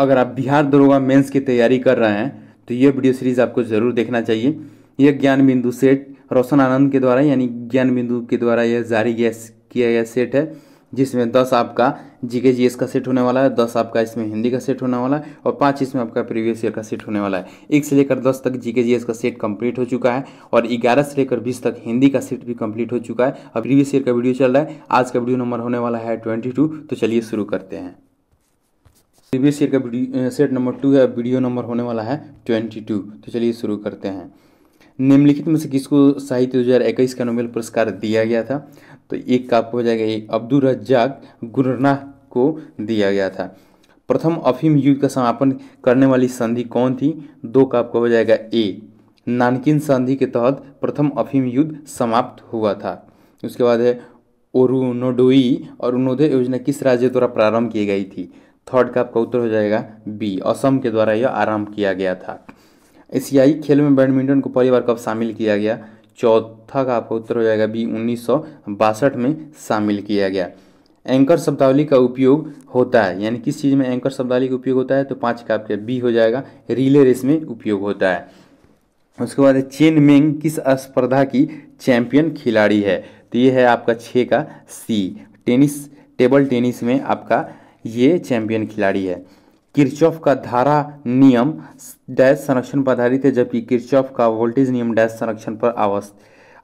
अगर आप बिहार दरोगा मेंस की तैयारी कर रहे हैं तो ये वीडियो सीरीज आपको ज़रूर देखना चाहिए यह ज्ञान बिंदु सेट रोशन आनंद के द्वारा यानी ज्ञान बिंदु के द्वारा यह जारी गया किया गया सेट है जिसमें दस आपका जीके जीएस का सेट होने वाला है दस आपका इसमें हिंदी का सेट होने वाला है और पाँच इसमें आपका प्रीवियस ईयर का सेट होने वाला है एक से लेकर दस तक जीके जीएस का सेट कंप्लीट हो चुका है और ग्यारह से लेकर बीस तक हिंदी का सेट भी कंप्लीट हो चुका है और प्रीवियस ईयर का वीडियो चल रहा है आज का वीडियो नंबर होने वाला है ट्वेंटी तो चलिए शुरू करते हैं प्रीवियस ईयर का सेट नंबर टू है वीडियो नंबर होने वाला है ट्वेंटी टू तो चलिए शुरू करते हैं निम्नलिखित में से किसको साहित्य दो हज़ार इक्कीस का नोबेल पुरस्कार दिया गया था तो एक का आपको हो जाएगा ये अब्दुल रज्जाक गुरनाह को दिया गया था प्रथम अफीम युद्ध का समापन करने वाली संधि कौन थी दो का आपको हो जाएगा ए नानकिन संधि के तहत प्रथम अफीम युद्ध समाप्त हुआ था उसके बाद है ओरुनोडोई और उनोदय योजना किस राज्य द्वारा प्रारंभ की गई थी थर्ड का आपका उत्तर हो जाएगा बी असम के द्वारा यह आराम किया गया था एशियाई खेल में बैडमिंटन को पहली बार कब शामिल किया गया चौथा का आपका उत्तर हो जाएगा बी उन्नीस में शामिल किया गया एंकर शब्दावली का उपयोग होता है यानी किस चीज़ में एंकर शब्दावली का उपयोग होता है तो पाँच का आपके बी हो जाएगा रिले रेस में उपयोग होता है उसके बाद चेन मेंग किस स्पर्धा की चैंपियन खिलाड़ी है तो ये है आपका छः का सी टेनिस टेबल टेनिस में आपका ये चैंपियन खिलाड़ी है किरचॉफ का धारा नियम डैश संरक्षण पर आधारित है जबकि किरचॉफ का वोल्टेज नियम डैश संरक्षण पर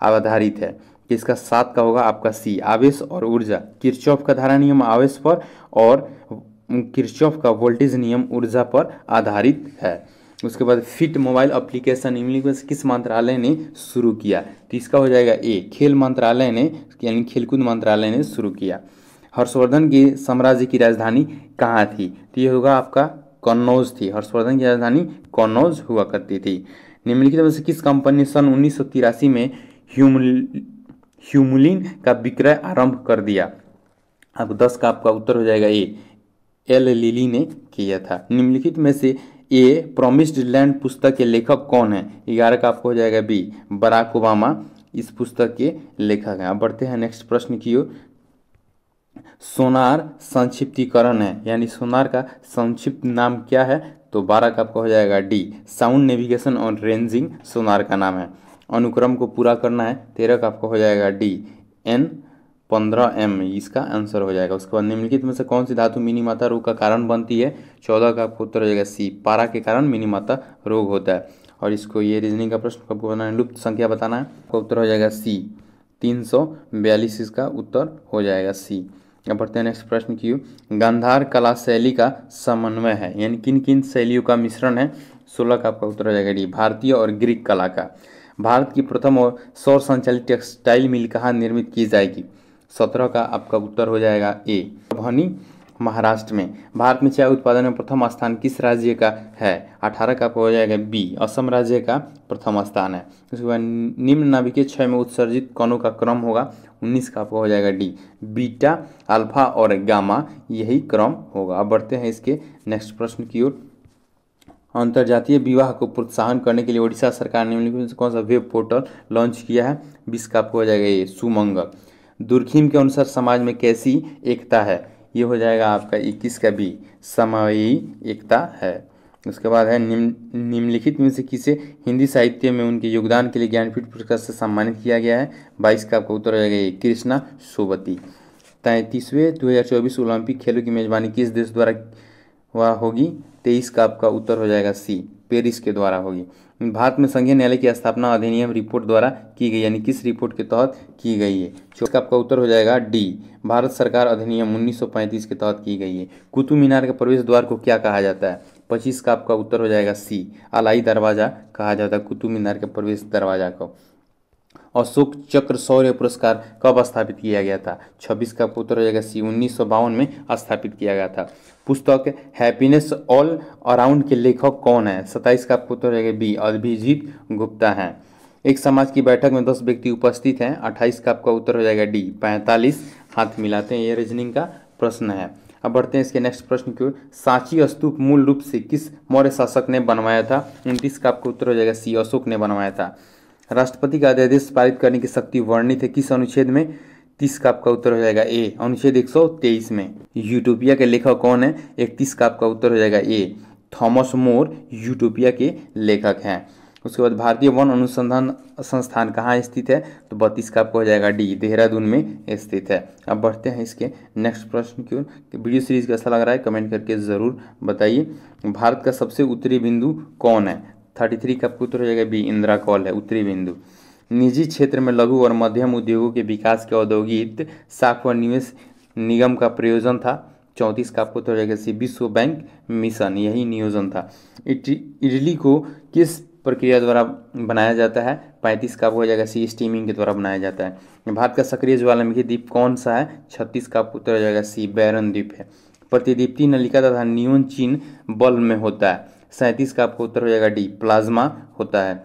आधारित है इसका सात का होगा आपका सी आवेश और ऊर्जा किरचॉफ का धारा नियम आवेश पर और किरचॉफ का वोल्टेज नियम ऊर्जा पर आधारित है उसके बाद फिट मोबाइल एप्लीकेशन से किस मंत्रालय ने शुरू किया तो इसका हो जाएगा ए खेल मंत्रालय ने यानी खेलकूद मंत्रालय ने शुरू किया हर्षवर्धन की साम्राज्य की राजधानी कहाँ थी तो ये होगा आपका कन्नौज थी हर्षवर्धन की राजधानी कन्नौज हुआ करती थी निम्नलिखित में से किस कंपनी ने सन उन्नीस में ह्यूमल ह्यूमुलिन का विक्रय आरंभ कर दिया अब दस का आपका उत्तर हो जाएगा ए एल लिली ने किया था निम्नलिखित में से ए प्रोमिस्ड लैंड पुस्तक के लेखक कौन है ग्यारह का आपको हो जाएगा बी बराक ओबामा इस पुस्तक के लेखक हैं अब बढ़ते हैं नेक्स्ट प्रश्न की ओर सोनार संक्षिप्तीकरण है यानी सोनार का संक्षिप्त नाम क्या है तो बारह का आपका हो जाएगा डी साउंड नेविगेशन और रेंजिंग सोनार का नाम है अनुक्रम को पूरा करना है तेरह का आपका हो जाएगा डी एन पंद्रह एम इसका आंसर हो जाएगा उसके बाद निम्नलिखित में से कौन सी धातु मिनी माता रोग का कारण बनती है चौदह का आपको उत्तर हो जाएगा सी पारा के कारण मिनी माता रोग होता है और इसको ये रीजनिंग का प्रश्न आपको बनाना है लुप्त संख्या बताना है आपका उत्तर हो जाएगा सी तीन सौ बयालीस इसका उत्तर हो जाएगा सी अब बढ़ते हैं नेक्स्ट प्रश्न की गंधार कला शैली का समन्वय है यानी किन किन शैलियों का मिश्रण है सोलह का आपका उत्तर हो जाएगा डी भारतीय और ग्रीक कला का भारत की प्रथम और सौर संचालित टेक्सटाइल मिल कहाँ निर्मित की जाएगी सत्रह का आपका उत्तर हो जाएगा ए भनी महाराष्ट्र में भारत में चाय उत्पादन में प्रथम स्थान किस राज्य का है अठारह का हो जाएगा बी असम राज्य का प्रथम स्थान है उसके बाद निम्न नाभिकीय क्षय में उत्सर्जित कणों का क्रम होगा उन्नीस का आपका हो जाएगा डी बीटा अल्फा और गामा यही क्रम होगा अब बढ़ते हैं इसके नेक्स्ट प्रश्न की ओर अंतर्जातीय विवाह को प्रोत्साहन करने के लिए ओडिशा सरकार ने कौन सा वेब पोर्टल लॉन्च किया है बीस का आपको हो जाएगा ये सुमंगल दुर्खीम के अनुसार समाज में कैसी एकता है ये हो जाएगा आपका इक्कीस का बी समयी एकता है उसके बाद है निम्न निम्नलिखित में से किसे हिंदी साहित्य में उनके योगदान के लिए ज्ञानपीठ पुरस्कार से सम्मानित किया गया है बाईस का आपका उत्तर हो जाएगा कृष्णा सोबती तैंतीसवें दो हज़ार चौबीस ओलंपिक खेलों की मेजबानी किस देश द्वारा हुआ होगी तेईस का आपका उत्तर हो जाएगा सी पेरिस के द्वारा होगी भारत में संघीय न्यायालय की स्थापना अधिनियम रिपोर्ट द्वारा की गई यानी किस रिपोर्ट के तहत की गई है इसका आपका उत्तर हो जाएगा डी भारत सरकार अधिनियम 1935 के तहत की गई है कुतुब मीनार के प्रवेश द्वार को क्या कहा जाता है पच्चीस का आपका उत्तर हो जाएगा सी अलाई दरवाज़ा कहा जाता है कुतुब मीनार के प्रवेश दरवाज़ा को अशोक चक्र शौर्य पुरस्कार कब स्थापित किया गया था 26 का उत्तर हो जाएगा सी उन्नीस में स्थापित किया गया था पुस्तक हैप्पीनेस ऑल अराउंड के लेखक कौन है 27 का उत्तर हो जाएगा बी अभिजीत गुप्ता हैं एक समाज की बैठक में दस व्यक्ति उपस्थित हैं 28 का आपका उत्तर हो जाएगा डी पैंतालीस हाथ मिलाते हैं ये रीजनिंग का प्रश्न है अब बढ़ते हैं इसके नेक्स्ट प्रश्न की ओर सांची स्तूप मूल रूप से किस मौर्य शासक ने बनवाया था उनतीस का आपका उत्तर हो जाएगा सी अशोक ने बनवाया था राष्ट्रपति का अध्यादेश पारित करने की शक्ति वर्णित है किस अनुच्छेद में तीस का आपका उत्तर हो जाएगा ए अनुच्छेद तेईस में यूटोपिया के लेखक कौन है इकतीस का आपका उत्तर हो जाएगा ए थॉमस मोर यूटोपिया के लेखक हैं उसके बाद भारतीय वन अनुसंधान संस्थान कहाँ स्थित है तो बत्तीस का आपका हो जाएगा डी देहरादून में स्थित है अब बढ़ते हैं इसके नेक्स्ट प्रश्न की ओर वीडियो सीरीज कैसा लग रहा है कमेंट करके ज़रूर बताइए भारत का सबसे उत्तरी बिंदु कौन है थर्टी थ्री का पुत्र हो जाएगा बी इंदिरा कॉल है उत्तरी बिंदु निजी क्षेत्र में लघु और मध्यम उद्योगों के विकास के औद्योगिक साख व निवेश निगम का प्रयोजन था चौंतीस का पुत्र हो जाएगा सी विश्व बैंक मिशन यही नियोजन था इडली को किस प्रक्रिया द्वारा बनाया जाता है पैंतीस का हो जाएगा सी स्टीमिंग के द्वारा बनाया जाता है भारत का सक्रिय ज्वालामुखी द्वीप कौन सा है छत्तीस का पुत्र हो जाएगा सी बैरन द्वीप है प्रतिदीप्ति नलिका तथा न्यून चीन बल्ब में होता है सैंतीस का आपका उत्तर हो जाएगा डी प्लाज्मा होता है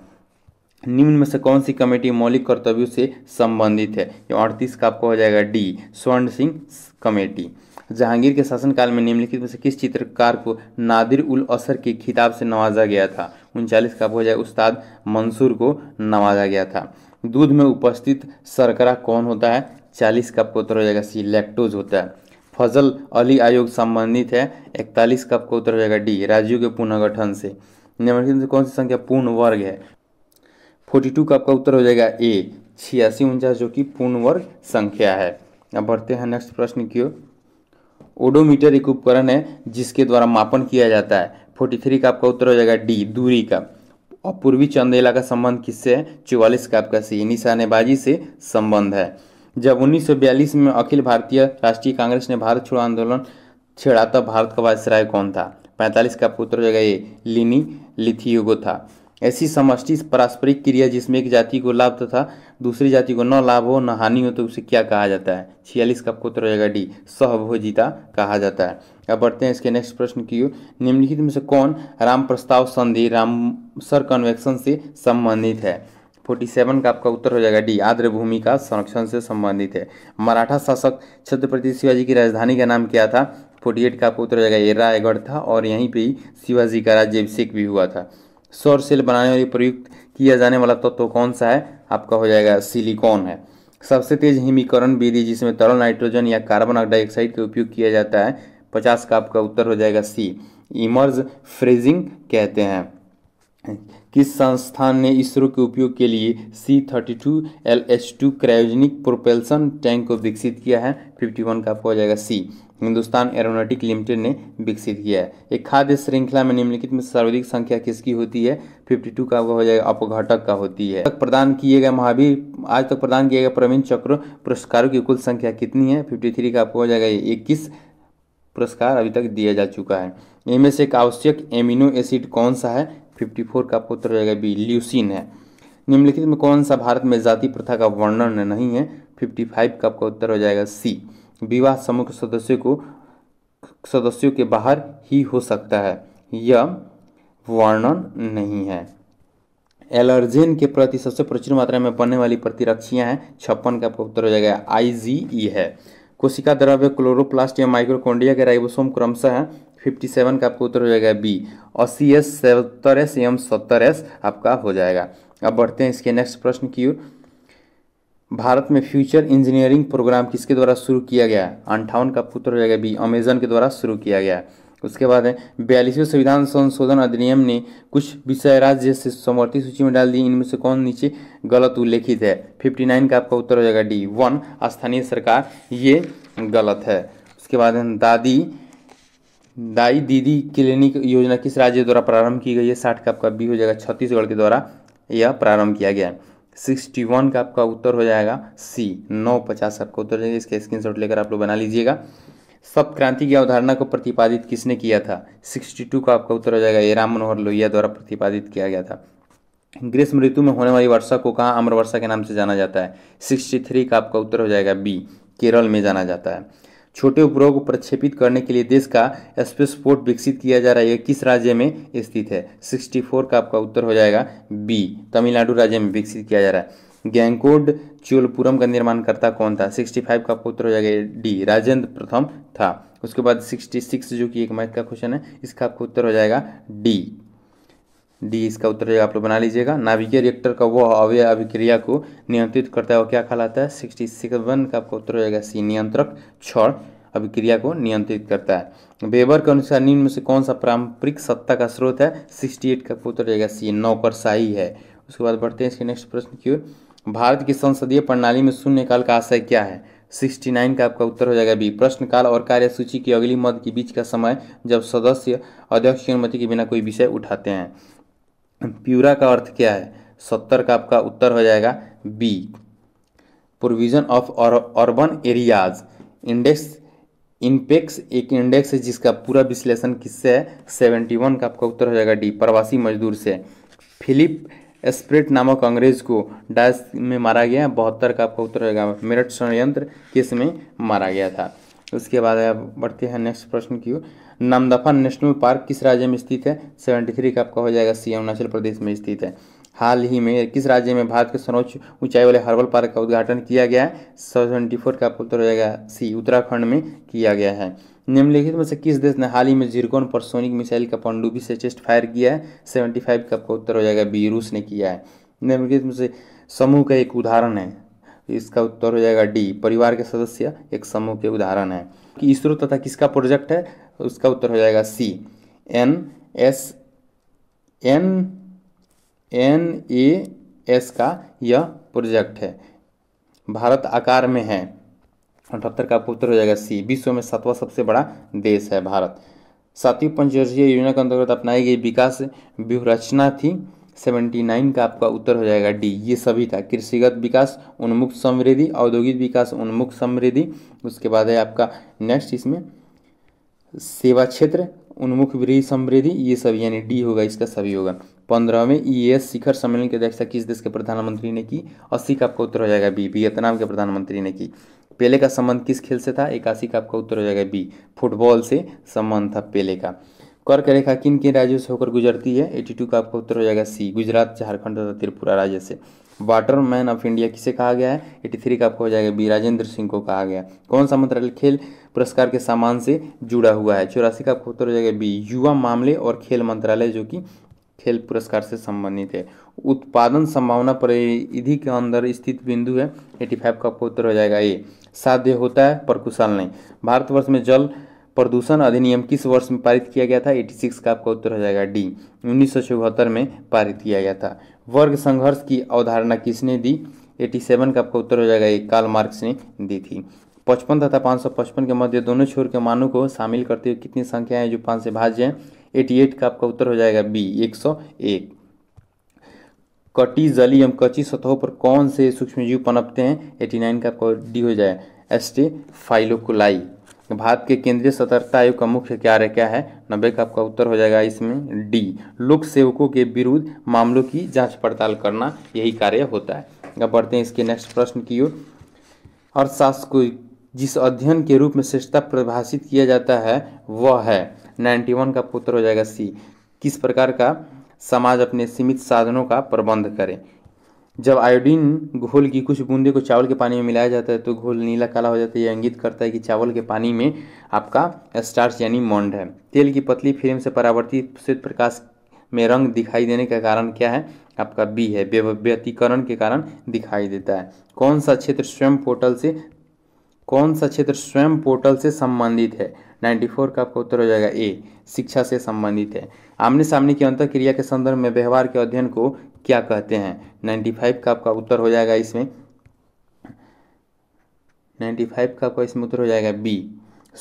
निम्न में से कौन सी कमेटी मौलिक कर्तव्यों से संबंधित है ये अड़तीस का आपका हो जाएगा डी स्वर्ण सिंह कमेटी जहांगीर के शासनकाल में निम्नलिखित में से किस चित्रकार को नादिर उल असर के खिताब से नवाजा गया था उनचालीस का हो जाए उस्ताद मंसूर को नवाजा गया था दूध में उपस्थित शर्करा कौन होता है चालीस का उत्तर हो जाएगा सी लैक्टोज होता है फजल अली आयोग संबंधित है इकतालीस का आपका उत्तर हो जाएगा डी राज्यों के पुनर्गठन से निम्नलिखित से कौन सी संख्या पूर्ण वर्ग है फोर्टी टू का आपका उत्तर हो जाएगा ए छियासी उनचास जो कि पूर्ण वर्ग संख्या है अब बढ़ते हैं नेक्स्ट प्रश्न की ओर ओडोमीटर एक उपकरण है जिसके द्वारा मापन किया जाता है फोर्टी थ्री का आपका उत्तर हो जाएगा डी दूरी का और पूर्वी चंदेला का संबंध किससे है चौवालीस का आपका सी निशानेबाजी से संबंध है जब 1942 में अखिल भारतीय राष्ट्रीय कांग्रेस ने भारत छोड़ो आंदोलन छेड़ा तब भारत का वायसराय कौन था पैंतालीस का पुत्र जगह लिनी लिथियोगो था ऐसी समष्टि पारस्परिक क्रिया जिसमें एक जाति को लाभ तथा दूसरी जाति को न लाभ हो न हानि हो तो उसे क्या कहा जाता है छियालीस का पुत्र जगह डी सहभोजिता कहा जाता है अब बढ़ते हैं इसके नेक्स्ट प्रश्न की ओर निम्नलिखित में से कौन राम प्रस्ताव संधि रामसर कन्वेक्शन से संबंधित है फोर्टी सेवन का आपका उत्तर हो जाएगा डी आद्र भूमि का संरक्षण से संबंधित है मराठा शासक छत्रपति शिवाजी की राजधानी का नाम क्या था फोर्टी एट का आपका उत्तर हो जाएगा ये रायगढ़ था और यहीं पे ही शिवाजी का राज्यभिषेक भी हुआ था सौर सेल बनाने वाली प्रयुक्त किया जाने वाला तत्व तो कौन सा है आपका हो जाएगा सिलिकॉन है सबसे तेज हिमीकरण विधि जिसमें तरल नाइट्रोजन या कार्बन डाइऑक्साइड का उपयोग किया जाता है पचास का आपका उत्तर हो जाएगा सी इमर्ज फ्रीजिंग कहते हैं किस संस्थान ने इसरो के उपयोग के लिए C thirty two L H two cryogenic propulsion tank को विकसित किया है फिफ्टी वन का आपको हो जाएगा सी हिंदुस्तान एरोनॉटिक लिमिटेड ने विकसित किया है एक खाद्य श्रृंखला में निम्नलिखित में सर्वाधिक संख्या किसकी होती है फिफ्टी टू का हो जाएगा अपघटक का होती है तक प्रदान किए गए महावीर आज तक प्रदान किए गए प्रवीण चक्र पुरस्कारों की कुल संख्या कितनी है थ्री का आपको हो जाएगा इक्कीस पुरस्कार अभी तक दिया जा चुका है इनमें से एक आवश्यक एमिनो एसिड कौन सा है फिफ्टी फोर का आपको उत्तर बी ल्यूसिन है निम्नलिखित में कौन सा भारत में जाति प्रथा का वर्णन नहीं है फिफ्टी फाइव का आपका उत्तर हो जाएगा सी विवाह समूह के सदस्यों को सदस्यों के बाहर ही हो सकता है यह वर्णन नहीं है एलर्जेन के प्रति सबसे प्रचुर मात्रा में बनने वाली प्रतिरक्षियाँ हैं छप्पन का उत्तर हो जाएगा आई जी ई है कोशिका द्रव्य क्लोरोप्लास्ट या माइक्रोकोंडिया के राइबोसोम क्रमशः फिफ्टी सेवन का आपका उत्तर हो जाएगा बी अस्सी एस सत्तर एस एवं सत्तर एस आपका हो जाएगा अब बढ़ते हैं इसके नेक्स्ट प्रश्न की ओर भारत में फ्यूचर इंजीनियरिंग प्रोग्राम किसके द्वारा शुरू किया गया अंठावन का पुत्र हो जाएगा बी अमेजन के द्वारा शुरू किया गया उसके बाद है बयालीसवें संविधान संशोधन अधिनियम ने कुछ विषय राज्य से समवर्ती सूची में डाल दी इनमें से कौन नीचे गलत उल्लेखित है 59 का आपका उत्तर हो जाएगा डी वन स्थानीय सरकार ये गलत है उसके बाद दादी दाई दीदी क्लिनिक योजना किस राज्य द्वारा प्रारंभ की गई है साठ का आपका बी हो जाएगा छत्तीसगढ़ के द्वारा यह प्रारंभ किया गया है सिक्सटी वन का आपका उत्तर हो जाएगा सी नौ पचास आपका उत्तर हो जाएगा इसका स्क्रीनशॉट लेकर आप लोग बना लीजिएगा सप्त क्रांति की अवधारणा को प्रतिपादित किसने किया था सिक्सटी टू का आपका उत्तर हो जाएगा ये राम मनोहर लोहिया द्वारा प्रतिपादित किया गया था ग्रीष्म ऋतु में होने वाली वर्षा को कहाँ अम्र वर्षा के नाम से जाना जाता है सिक्सटी थ्री का आपका उत्तर हो जाएगा बी केरल में जाना जाता है छोटे उपग्रह को प्रक्षेपित करने के लिए देश का स्पेस पोर्ट विकसित किया जा रहा है किस राज्य में स्थित है 64 का आपका उत्तर हो जाएगा बी तमिलनाडु राज्य में विकसित किया जा रहा है गैंगकोड चोलपुरम का निर्माणकर्ता कौन था 65 का पुत्र हो जाएगा डी राजेंद्र प्रथम था उसके बाद 66 जो कि एक मैथ का क्वेश्चन है इसका आपका उत्तर हो जाएगा डी डी इसका उत्तर आप लोग बना लीजिएगा नाभिकीय रिएक्टर का वह अवय अभिक्रिया को नियंत्रित करता है वो क्या कहलाता है सिक्सटी सेवन का आपका उत्तर हो जाएगा सी नियंत्रक क्षण अभिक्रिया को नियंत्रित करता है वेबर के अनुसार निम्न में से कौन सा पारंपरिक सत्ता का स्रोत है सिक्सटी एट का उत्तर रहेगा सी नौकरशाही है उसके बाद बढ़ते हैं इसके नेक्स्ट प्रश्न की ओर भारत की संसदीय प्रणाली में शून्यकाल का आशय क्या है 69 का आपका उत्तर हो जाएगा बी प्रश्नकाल और कार्यसूची की अगली मद के बीच का समय जब सदस्य अध्यक्ष की अनुमति के बिना कोई विषय उठाते हैं प्यूरा का अर्थ क्या है सत्तर का आपका उत्तर हो जाएगा B provision of urban areas index इनपेक्स एक इंडेक्स है जिसका पूरा विश्लेषण किससे है सेवेंटी वन का आपका उत्तर हो जाएगा डी प्रवासी मजदूर से फिलिप स्प्रिट नामक अंग्रेज को डैश में मारा गया बहत्तर का आपका उत्तर हो जाएगा मेरठ षडयंत्र किस में मारा गया था उसके बाद बढ़ते हैं नेक्स्ट प्रश्न की नामदफा नेशनल पार्क किस राज्य में स्थित है सेवेंटी थ्री का आपका हो जाएगा सी अरुणाचल प्रदेश में स्थित है हाल ही में किस राज्य में भारत के सर्वोच्च ऊंचाई वाले हर्बल पार्क का उद्घाटन किया गया है सेवेंटी फोर का आपका उत्तर हो जाएगा सी उत्तराखंड में किया गया है निम्नलिखित में से किस देश ने हाल ही में जिरकोन पर सोनिक मिसाइल का पंडुबी से चेस्ट फायर किया है सेवेंटी फाइव का आपका उत्तर हो जाएगा बी रूस ने किया है निम्नलिखित में से समूह का एक उदाहरण है इसका उत्तर हो जाएगा डी परिवार के सदस्य एक समूह के उदाहरण है कि इसरो तथा किसका प्रोजेक्ट है उसका उत्तर हो जाएगा C N S N N A S का यह प्रोजेक्ट है भारत आकार में है अठहत्तर का उत्तर हो जाएगा सी विश्व में सातवां सबसे बड़ा देश है भारत सातवीं पंचवर्षीय योजना के अंतर्गत अपनाई गई विकास व्यूहरचना थी 79 का आपका उत्तर हो जाएगा डी ये सभी था कृषिगत विकास उन्मुख समृद्धि औद्योगिक विकास उन्मुख समृद्धि उसके बाद है आपका नेक्स्ट इसमें सेवा क्षेत्र उन्मुख वृद्धि समृद्धि ये सब यानी डी होगा इसका सभी होगा पंद्रहवें एस e शिखर सम्मेलन की अध्यक्षता किस देश के प्रधानमंत्री ने की अस्सी का आपका उत्तर हो जाएगा बी वियतनाम के प्रधानमंत्री ने की पेले का संबंध किस खेल से था इक्यासी का आपका उत्तर हो जाएगा बी फुटबॉल से संबंध था पेले का कर्क रेखा किन किन राज्यों से होकर गुजरती है टू का आपका उत्तर हो जाएगा सी गुजरात झारखंड तथा त्रिपुरा राज्य से वाटर मैन ऑफ इंडिया किसे कहा गया है एटी थ्री का आपका हो जाएगा बी राजेंद्र सिंह को कहा गया कौन सा मंत्रालय खेल पुरस्कार के सामान से जुड़ा हुआ है चौरासी का आपका उत्तर हो जाएगा बी युवा मामले और खेल मंत्रालय जो कि खेल पुरस्कार से संबंधित है उत्पादन संभावना परिधि के अंदर स्थित बिंदु है एटी फाइव का उत्तर हो जाएगा ए साध्य होता है पर कुशल नहीं भारतवर्ष में जल प्रदूषण अधिनियम किस वर्ष में पारित किया गया था 86 का आपका उत्तर हो जाएगा डी उन्नीस में पारित किया गया था वर्ग संघर्ष की अवधारणा किसने दी 87 का आपका उत्तर हो जाएगा ये कार्ल मार्क्स ने दी थी पचपन तथा पाँच के मध्य दोनों छोर के मानों को शामिल करते हुए कितनी संख्याएं जो पाँच से भाज्य हैं एटी का आपका उत्तर हो जाएगा बी एक कटी जली एवं कच्ची सतहों पर कौन से सूक्ष्मजीव पनपते हैं 89 का आपका डी हो जाए एस्टे फाइलोकोलाई भारत के केंद्रीय सतर्कता आयोग का मुख्य कार्य क्या है नब्बे का आपका उत्तर हो जाएगा इसमें डी लोक सेवकों के विरुद्ध मामलों की जांच पड़ताल करना यही कार्य होता है अब बढ़ते हैं इसके नेक्स्ट प्रश्न की ओर अर्थशास्त्र को जिस अध्ययन के रूप में श्रेष्ठता परिभाषित किया जाता है वह है नाइन्टी वन का उत्तर हो जाएगा सी किस प्रकार का समाज अपने सीमित साधनों का प्रबंध करें जब आयोडीन घोल की कुछ बूंदे को चावल के पानी में मिलाया जाता है तो घोल नीला काला हो जाता है यह इंगित करता है कि चावल के पानी में आपका स्टार्च यानी मॉन्ड है तेल की पतली फिल्म से परावर्तित श्वेत प्रकाश में रंग दिखाई देने का कारण क्या है आपका बी है व्यतीकरण के कारण दिखाई देता है कौन सा क्षेत्र स्वयं पोर्टल से कौन सा क्षेत्र स्वयं पोर्टल से संबंधित है 94 का आपका उत्तर हो जाएगा ए शिक्षा से संबंधित है आमने सामने की अंतर क्रिया के संदर्भ में व्यवहार के अध्ययन को क्या कहते हैं नाइन्टी फाइव का आपका उत्तर हो जाएगा इसमें नाइन्टी फाइव का आपका इसमें उत्तर हो जाएगा बी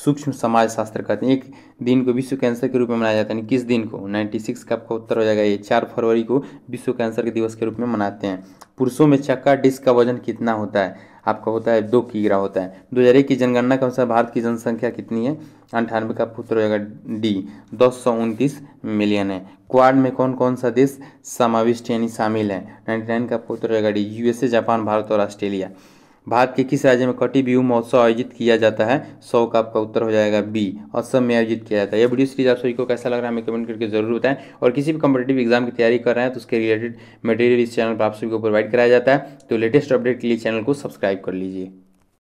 सूक्ष्म समाज शास्त्र कहते हैं एक दिन को विश्व कैंसर के रूप में मनाया जाता है किस दिन को 96 का आपका उत्तर हो जाएगा ये चार फरवरी को विश्व कैंसर के दिवस के रूप में मनाते हैं पुरुषों में चक्का डिस्क का वजन कितना होता है आपका होता है दो की होता है दो हज़ार एक की जनगणना के अनुसार भारत की जनसंख्या कितनी है अंठानवे का पुत्र होगा डी दो सौ उनतीस मिलियन है क्वाड में कौन कौन सा देश समाविष्ट यानी शामिल है नाइन्टी नाइन का पुत्र होगा डी यूएसए जापान भारत और ऑस्ट्रेलिया भारत के किस राज्य में कटी बिहू महोत्सव आयोजित किया जाता है सौ का आपका उत्तर हो जाएगा बी असम में आयोजित किया जाता है यह वीडियो सीरीज आप सभी को कैसा लग रहा है हमें कमेंट करके जरूर बताएं और किसी भी कम्पिटेटिव एग्जाम की तैयारी कर रहे हैं तो उसके रिलेटेड मटेरियल इस चैनल पर आप सभी को प्रोवाइड कराया जाता है तो लेटेस्ट अपडेट के लिए चैनल को सब्सक्राइब कर लीजिए